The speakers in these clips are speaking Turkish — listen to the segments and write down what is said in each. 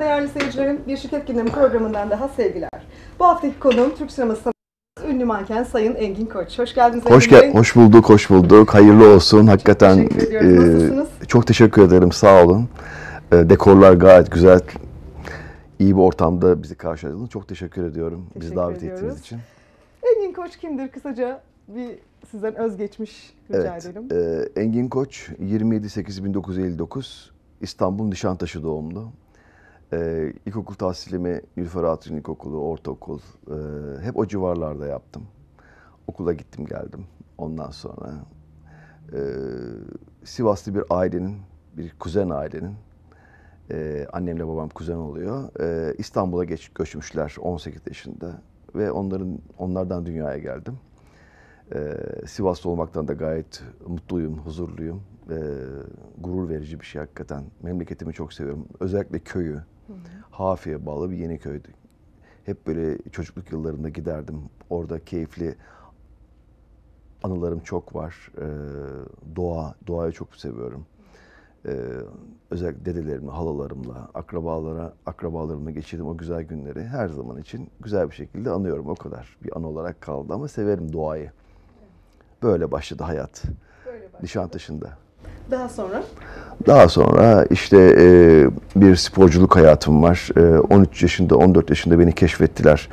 değerli seyircilerim. Bir Şirket Gündemi programından daha sevgiler. Bu haftaki konuğum Türk sineması ünlü manken Sayın Engin Koç. Hoş geldiniz. Hoş, gel hoş bulduk, hoş bulduk. Hayırlı olsun. Hakikaten çok teşekkür, e, çok teşekkür ederim. Sağ olun. E, dekorlar gayet güzel. İyi bir ortamda bizi karşıladınız. Çok teşekkür ediyorum. Teşekkür Bizi davet ediyoruz. ettiğiniz için. Engin Koç kimdir? Kısaca bir sizden özgeçmiş rica evet, edelim. E, Engin Koç 27 8 1959 İstanbul Nişantaşı doğumlu e, ilkokul tahsilimi Gülfer Hatun İlkokulu, ortaokul e, hep o civarlarda yaptım. Okula gittim geldim ondan sonra. E, Sivaslı bir ailenin, bir kuzen ailenin, e, annemle babam kuzen oluyor. E, İstanbul'a geç, göçmüşler 18 yaşında ve onların onlardan dünyaya geldim. E, Sivaslı olmaktan da gayet mutluyum, huzurluyum. E, gurur verici bir şey hakikaten. Memleketimi çok seviyorum. Özellikle köyü, Hafiye bağlı bir yeni Yeniköy'dü. Hep böyle çocukluk yıllarında giderdim. Orada keyifli anılarım çok var. Ee, doğa, doğayı çok seviyorum. Ee, özellikle dedelerimle, halalarımla, akrabalara, akrabalarımla geçirdim o güzel günleri her zaman için güzel bir şekilde anıyorum o kadar. Bir anı olarak kaldı ama severim doğayı. Böyle başladı hayat. Böyle başladı. Nişantaşı'nda. Daha sonra daha sonra işte e, bir sporculuk hayatım var. E, 13 yaşında, 14 yaşında beni keşfettiler.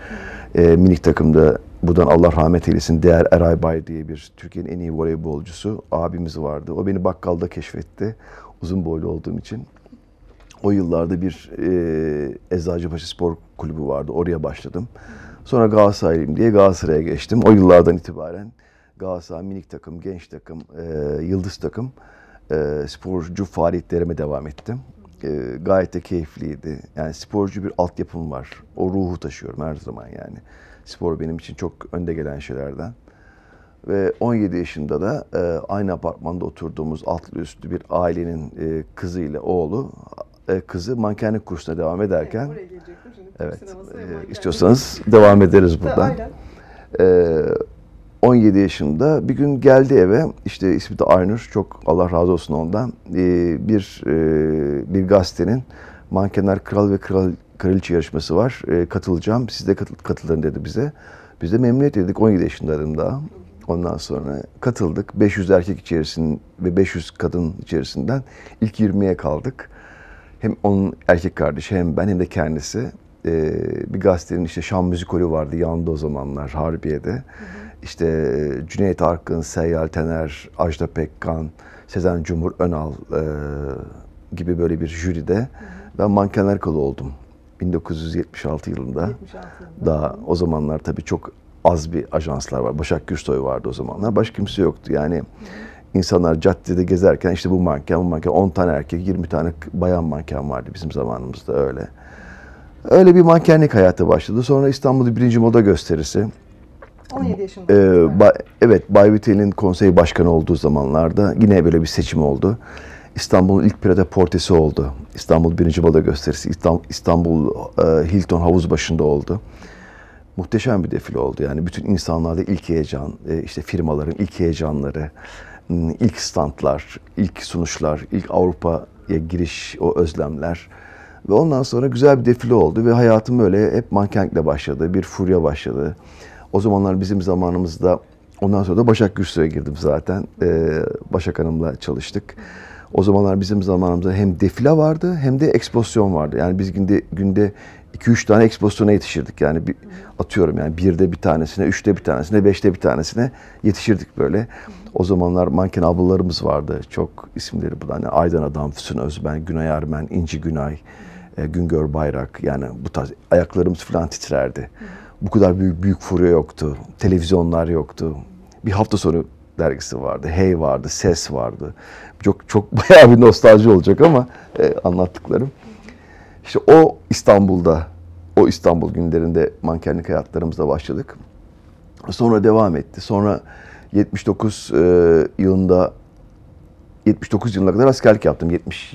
E, minik takımda buradan Allah rahmet eylesin Değer Eray Bay diye bir Türkiye'nin en iyi voleybolcusu abimiz vardı. O beni bakkalda keşfetti uzun boylu olduğum için. O yıllarda bir e, Eczacıbaşı Spor Kulübü vardı. Oraya başladım. Sonra Galatasaraylıyım diye Galatasaray'a geçtim. O yıllardan itibaren Galatasaray minik takım, genç takım, e, yıldız takım e, sporcu faaliyetlerime devam ettim. E, gayet de keyifliydi. Yani sporcu bir altyapım var. O ruhu taşıyorum her zaman yani. Spor benim için çok önde gelen şeylerden. Ve 17 yaşında da e, aynı apartmanda oturduğumuz altlı üstlü bir ailenin e, kızıyla oğlu e, kızı mankenlik kursuna devam ederken evet, evet e, istiyorsanız devam ederiz buradan. Aynen. E, 17 yaşında bir gün geldi eve işte ismi de Aynur çok Allah razı olsun ondan ee, bir e, bir gazetenin mankenler kral ve kral kraliçe yarışması var ee, katılacağım siz de katılın dedi bize. Biz de memnuniyet dedik 17 yaşındaydım daha. Ondan sonra katıldık 500 erkek içerisinden ve 500 kadın içerisinden ilk 20'ye kaldık. Hem onun erkek kardeşi hem ben hem de kendisi. Ee, bir gazetenin işte Şam müzikoli vardı yandı o zamanlar Harbiye'de. Hı hı işte e, Cüneyt Arkın, Seyyal Tener, Ajda Pekkan, Sezen Cumhur Önal e, gibi böyle bir jüride ben mankenler kolu oldum. 1976 yılında. 76 Daha o zamanlar tabii çok az bir ajanslar var. Başak Gürsoy vardı o zamanlar. Başka kimse yoktu. Yani insanlar caddede gezerken işte bu manken, bu manken 10 tane erkek, 20 tane bayan manken vardı bizim zamanımızda öyle. Öyle bir mankenlik hayatı başladı. Sonra İstanbul'da birinci moda gösterisi. 17 yaşında. Ee, ba evet, Bayvitel'in konsey başkanı olduğu zamanlarda yine böyle bir seçim oldu. İstanbul'un ilk pirate portesi oldu. İstanbul birinci Balo gösterisi İstanbul, İstanbul e, Hilton havuz başında oldu. Muhteşem bir defile oldu. Yani bütün insanlarda ilk heyecan, e, işte firmaların ilk heyecanları, ilk standlar, ilk sunuşlar, ilk Avrupa'ya giriş o özlemler. Ve ondan sonra güzel bir defile oldu ve hayatım öyle hep mankenlikle başladı. Bir furya başladı. O zamanlar bizim zamanımızda ondan sonra da Başak Gürsü'ye girdim zaten. Ee, Başak Hanım'la çalıştık. O zamanlar bizim zamanımızda hem defile vardı hem de ekspozisyon vardı. Yani biz günde günde 2-3 tane ekspozisyona yetişirdik. Yani bir, atıyorum yani birde bir tanesine, üçte bir tanesine, beşte bir tanesine yetişirdik böyle. O zamanlar manken ablalarımız vardı. Çok isimleri bu. Hani Aydan Adam, Füsun Özben, Günay Ermen, İnci Günay, e, Güngör Bayrak. Yani bu tarz ayaklarımız falan titrerdi. Hı bu kadar büyük, büyük furya yoktu. Televizyonlar yoktu. Bir hafta sonu dergisi vardı. Hey vardı, Ses vardı. Çok çok bayağı bir nostalji olacak ama e, anlattıklarım. İşte o İstanbul'da, o İstanbul günlerinde mankenlik hayatlarımıza başladık. Sonra devam etti. Sonra 79 e, yılında 79 yılına kadar askerlik yaptım. 70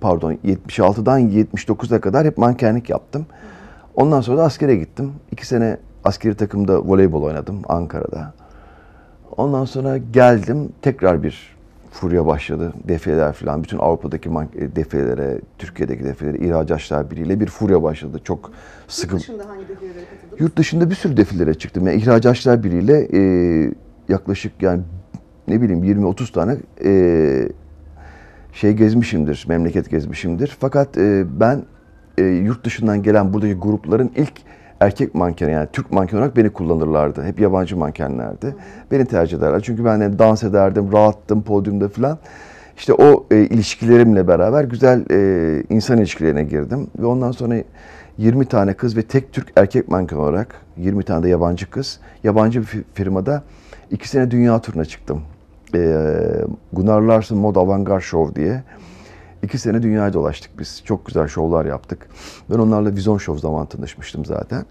pardon 76'dan 79'a kadar hep mankenlik yaptım. Hı. Ondan sonra da askere gittim. İki sene askeri takımda voleybol oynadım Ankara'da. Ondan sonra geldim. Tekrar bir furya başladı. Defileler falan. Bütün Avrupa'daki e, defilelere, Türkiye'deki defilelere, ihracatçılar biriyle bir furya başladı. Çok sıkı. Yurt dışında hangi defilelere katıldınız? Yurt dışında bir sürü defilelere çıktım. Yani ihracatçılar biriyle e, yaklaşık yani ne bileyim 20-30 tane e, şey gezmişimdir, memleket gezmişimdir. Fakat e, ben e, yurt dışından gelen buradaki grupların ilk erkek manken yani Türk manken olarak beni kullanırlardı. Hep yabancı mankenlerdi. Beni tercih ederler. Çünkü ben hem dans ederdim, rahattım podyumda falan. İşte o e, ilişkilerimle beraber güzel e, insan ilişkilerine girdim. Ve ondan sonra 20 tane kız ve tek Türk erkek manken olarak 20 tane de yabancı kız. Yabancı bir firmada iki sene dünya turuna çıktım. E, Gunnar Larsson Mod Avantgarde Show diye. İki sene dünyayı dolaştık biz. Çok güzel şovlar yaptık. Ben onlarla Vizon Show zaman tanışmıştım zaten.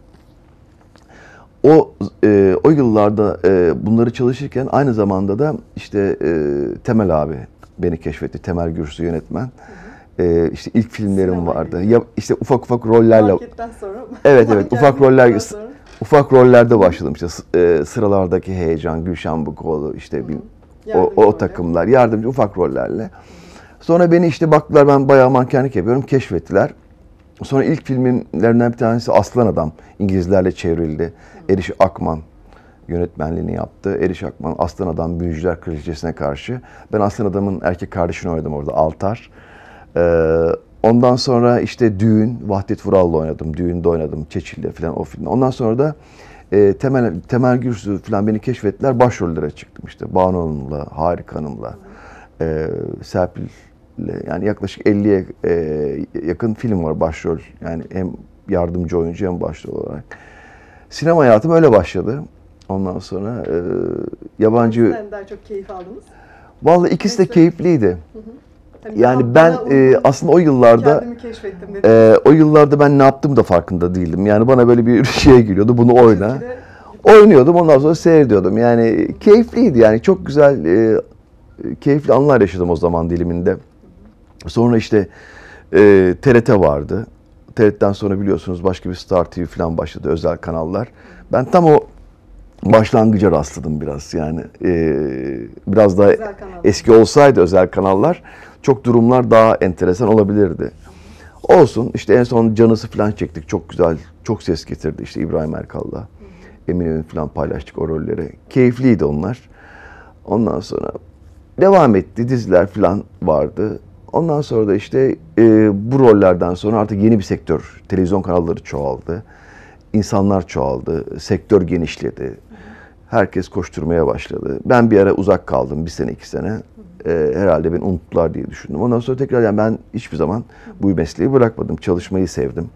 O e, o yıllarda e, bunları çalışırken aynı zamanda da işte e, Temel abi beni keşfetti. Temel Gürsü yönetmen. E, işte ilk filmlerim Sinema vardı. Ya, işte ufak ufak rollerle. Sonra, evet evet ufak roller ufak rollerde başladım işte e, sıralardaki heyecan Gülşen Bukoğlu işte bir, o, o, takımlar yardımcı ufak rollerle. Hı. Sonra beni işte baktılar ben bayağı mankenlik yapıyorum. Keşfettiler. Sonra ilk filmlerinden bir tanesi Aslan Adam. İngilizlerle çevrildi. Eriş Akman yönetmenliğini yaptı. Eriş Akman Aslan Adam Büyücüler Kraliçesi'ne karşı. Ben Aslan Adam'ın erkek kardeşini oynadım orada Altar. Ee, ondan sonra işte Düğün, Vahdet Vural'la oynadım. Düğün'de oynadım. Çeçil'de falan o filmde. Ondan sonra da e, Temel, Temel Gürsü falan beni keşfettiler. Başrollere çıktım işte. Banu Hanım'la, Harika Hanım'la, e, Serpil yani yaklaşık 50'ye e, yakın film var başrol. Yani hem yardımcı oyuncu hem başrol olarak. Sinema hayatım öyle başladı. Ondan sonra e, yabancı... Hangisinden daha çok keyif aldınız? Vallahi ikisi de keyifliydi. yani ben e, aslında o yıllarda e, o yıllarda ben ne yaptığımı da farkında değildim. Yani bana böyle bir şey geliyordu bunu oyna. Oynuyordum ondan sonra seyrediyordum. Yani keyifliydi yani çok güzel e, keyifli anlar yaşadım o zaman diliminde. Sonra işte e, TRT vardı. TRT'den sonra biliyorsunuz başka bir Star TV falan başladı özel kanallar. Ben tam o başlangıca rastladım biraz yani e, biraz daha eski olsaydı özel kanallar çok durumlar daha enteresan olabilirdi. Olsun işte en son canısı falan çektik çok güzel çok ses getirdi işte İbrahim Erkal'la Eminönü'nü falan paylaştık o rolleri keyifliydi onlar. Ondan sonra devam etti diziler falan vardı Ondan sonra da işte e, bu rollerden sonra artık yeni bir sektör. Televizyon kanalları çoğaldı. insanlar çoğaldı. Sektör genişledi. Herkes koşturmaya başladı. Ben bir ara uzak kaldım bir sene iki sene. E, herhalde beni unuttular diye düşündüm. Ondan sonra tekrar yani ben hiçbir zaman bu mesleği bırakmadım. Çalışmayı sevdim.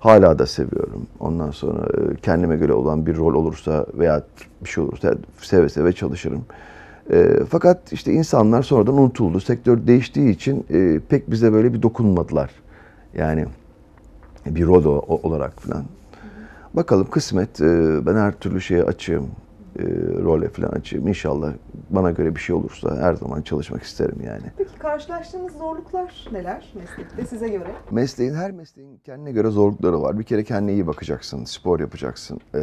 Hala da seviyorum. Ondan sonra e, kendime göre olan bir rol olursa veya bir şey olursa seve seve çalışırım. E, fakat işte insanlar sonradan unutuldu. Sektör değiştiği için e, pek bize böyle bir dokunmadılar. Yani bir rol o, olarak falan. Bakalım kısmet. E, ben her türlü şeye açığım. E, role falan açığım. İnşallah bana göre bir şey olursa her zaman çalışmak isterim yani. Peki karşılaştığınız zorluklar neler meslekte size göre? Mesleğin her mesleğin kendine göre zorlukları var. Bir kere kendine iyi bakacaksın, spor yapacaksın. Ee,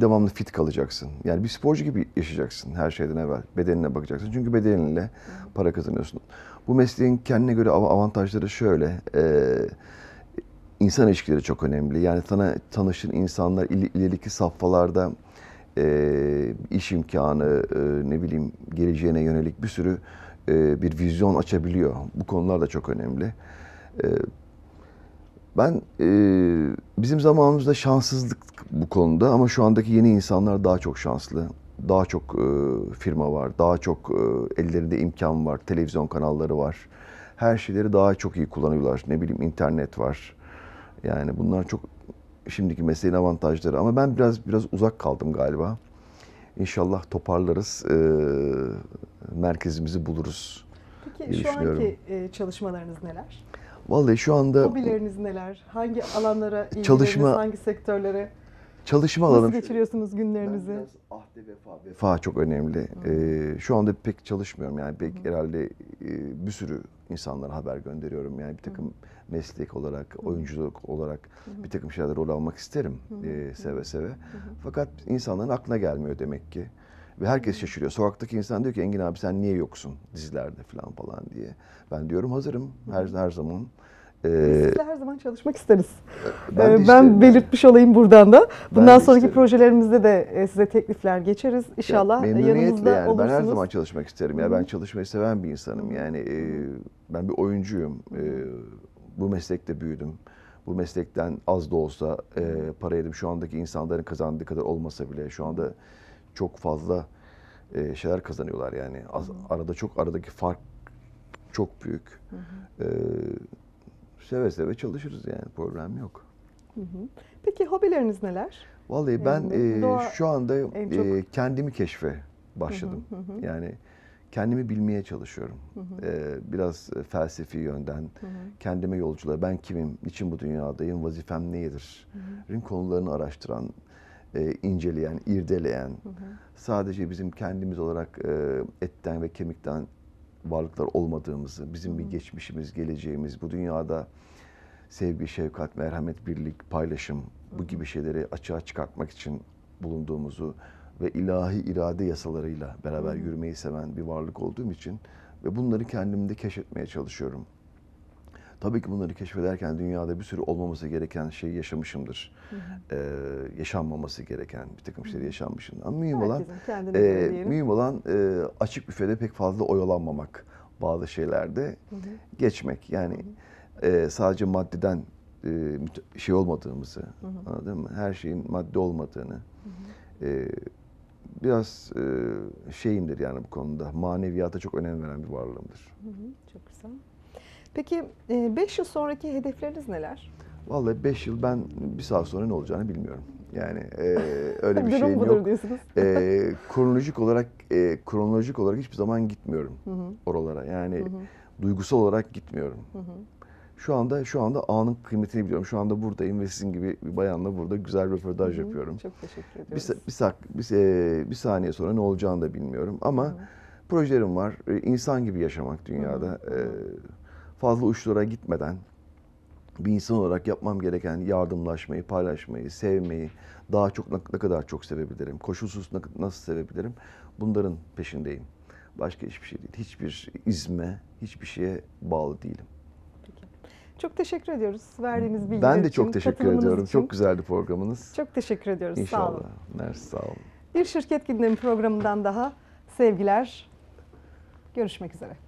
devamlı fit kalacaksın. Yani bir sporcu gibi yaşayacaksın her şeyden evvel. Bedenine bakacaksın. Çünkü bedeninle para kazanıyorsun. Bu mesleğin kendine göre avantajları şöyle. E, insan ilişkileri çok önemli. Yani sana tanışın insanlar ileriki safhalarda e, iş imkanı, e, ne bileyim geleceğine yönelik bir sürü e, bir vizyon açabiliyor. Bu konular da çok önemli. E, ben e, bizim zamanımızda şanssızlık bu konuda ama şu andaki yeni insanlar daha çok şanslı. Daha çok e, firma var, daha çok e, ellerinde imkan var, televizyon kanalları var. Her şeyleri daha çok iyi kullanıyorlar. Ne bileyim internet var. Yani bunlar çok şimdiki mesleğin avantajları ama ben biraz biraz uzak kaldım galiba. İnşallah toparlarız, e, merkezimizi buluruz. Peki şu anki e, çalışmalarınız neler? Vallahi şu anda... Hobileriniz neler? Hangi alanlara çalışma, hangi sektörlere? Çalışma alanım. Nasıl geçiriyorsunuz günlerinizi? Ben biraz ahde vefa, vefa çok önemli. Ee, şu anda pek çalışmıyorum yani pek Hı. herhalde e, bir sürü insanlara haber gönderiyorum. Yani bir takım Hı. meslek olarak, oyunculuk olarak Hı. bir takım şeyler rol almak isterim Hı. E, seve seve. Hı. Fakat insanların aklına gelmiyor demek ki. Hı ve herkes şaşırıyor. Sokaktaki insan diyor ki Engin abi sen niye yoksun dizilerde falan falan diye. Ben diyorum hazırım her, her zaman. Ee, her zaman çalışmak isteriz. Ben, işte, ee, ben belirtmiş olayım buradan da. Bundan sonraki isterim. projelerimizde de e, size teklifler geçeriz. İnşallah ya, yanımızda yani. olursunuz. Ben her zaman çalışmak isterim. Ya ben çalışmayı seven bir insanım. Yani e, ben bir oyuncuyum. E, bu meslekte büyüdüm. Bu meslekten az da olsa e, para yedim. Şu andaki insanların kazandığı kadar olmasa bile şu anda çok fazla e, şeyler kazanıyorlar yani. Az, hı hı. Arada çok aradaki fark çok büyük. Hı hı. E, seve seve çalışırız yani problem yok. Hı hı. Peki hobileriniz neler? Vallahi ben yani, e, doğa şu anda e, çok... e, kendimi keşfe başladım. Hı hı hı. Yani kendimi bilmeye çalışıyorum. Hı hı. Ee, biraz e, felsefi yönden, hı hı. kendime yolculuğa, ben kimim, niçin bu dünyadayım, vazifem nedir? Hı hı. konularını araştıran, e, inceleyen, irdeleyen, hı hı. sadece bizim kendimiz olarak e, etten ve kemikten varlıklar olmadığımızı, bizim bir geçmişimiz, geleceğimiz, bu dünyada sevgi, şefkat, merhamet, birlik, paylaşım bu gibi şeyleri açığa çıkartmak için bulunduğumuzu ve ilahi irade yasalarıyla beraber yürümeyi seven bir varlık olduğum için ve bunları kendimde keşfetmeye çalışıyorum. Tabii ki bunları keşfederken dünyada bir sürü olmaması gereken şeyi yaşamışımdır. Hı hı. Ee, yaşanmaması gereken bir takım şeyleri yaşanmışım. Ama mühim olan, e, mühim olan e, açık büfede pek fazla oyalanmamak bazı şeylerde hı hı. geçmek. Yani hı hı. E, sadece maddeden e, şey olmadığımızı hı hı. anladın mı? Her şeyin madde olmadığını. Hı hı. E, biraz e, şeyimdir yani bu konuda. Maneviyata çok önem veren bir varlığımdır. Hı hı. Çok güzel. Peki 5 e, yıl sonraki hedefleriniz neler? Vallahi 5 yıl ben bir saat sonra ne olacağını bilmiyorum. Yani e, öyle bir şey yok. Diyorsunuz. E, kronolojik olarak e, kronolojik olarak hiçbir zaman gitmiyorum hı hı. oralara. Yani hı hı. duygusal olarak gitmiyorum. Hı hı. Şu anda şu anda anın kıymetini biliyorum. Şu anda buradayım ve sizin gibi bir bayanla burada güzel röportaj hı hı. yapıyorum. Çok teşekkür ediyoruz. Bir, bir, bir, bir saniye sonra ne olacağını da bilmiyorum ama hı projelerim var. E, insan gibi yaşamak dünyada. Hı hı. E, fazla uçlara gitmeden bir insan olarak yapmam gereken yardımlaşmayı, paylaşmayı, sevmeyi daha çok ne kadar çok sevebilirim, koşulsuz nasıl sevebilirim bunların peşindeyim. Başka hiçbir şey değil. Hiçbir izme, hiçbir şeye bağlı değilim. Çok teşekkür ediyoruz verdiğiniz bilgiler için. Ben de çok için, teşekkür ediyorum. Için. Çok güzeldi programınız. Çok teşekkür ediyoruz. İnşallah. Sağ olun. Mersi sağ olun. Bir Şirket Gündemi programından daha sevgiler. Görüşmek üzere.